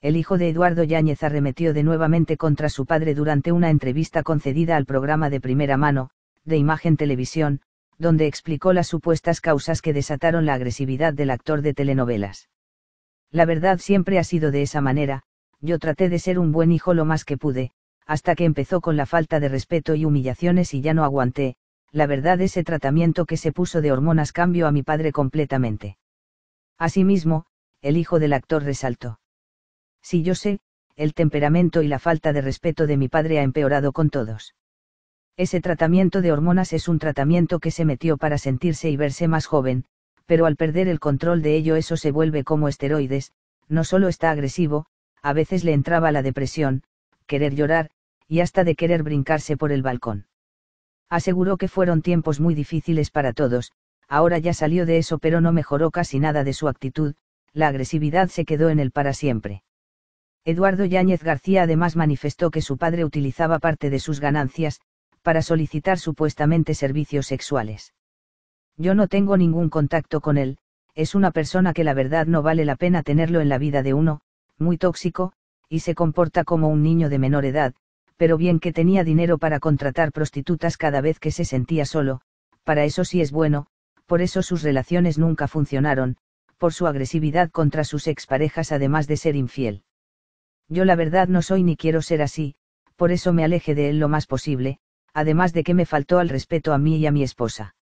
el hijo de Eduardo Yáñez arremetió de nuevamente contra su padre durante una entrevista concedida al programa de primera mano, de Imagen Televisión, donde explicó las supuestas causas que desataron la agresividad del actor de telenovelas. La verdad siempre ha sido de esa manera, yo traté de ser un buen hijo lo más que pude, hasta que empezó con la falta de respeto y humillaciones y ya no aguanté, la verdad ese tratamiento que se puso de hormonas cambió a mi padre completamente. Asimismo, el hijo del actor resaltó si yo sé, el temperamento y la falta de respeto de mi padre ha empeorado con todos. Ese tratamiento de hormonas es un tratamiento que se metió para sentirse y verse más joven, pero al perder el control de ello eso se vuelve como esteroides, no solo está agresivo, a veces le entraba la depresión, querer llorar, y hasta de querer brincarse por el balcón. Aseguró que fueron tiempos muy difíciles para todos, ahora ya salió de eso pero no mejoró casi nada de su actitud, la agresividad se quedó en él para siempre. Eduardo Yáñez García además manifestó que su padre utilizaba parte de sus ganancias, para solicitar supuestamente servicios sexuales. Yo no tengo ningún contacto con él, es una persona que la verdad no vale la pena tenerlo en la vida de uno, muy tóxico, y se comporta como un niño de menor edad, pero bien que tenía dinero para contratar prostitutas cada vez que se sentía solo, para eso sí es bueno, por eso sus relaciones nunca funcionaron, por su agresividad contra sus exparejas además de ser infiel. Yo la verdad no soy ni quiero ser así, por eso me aleje de él lo más posible, además de que me faltó al respeto a mí y a mi esposa.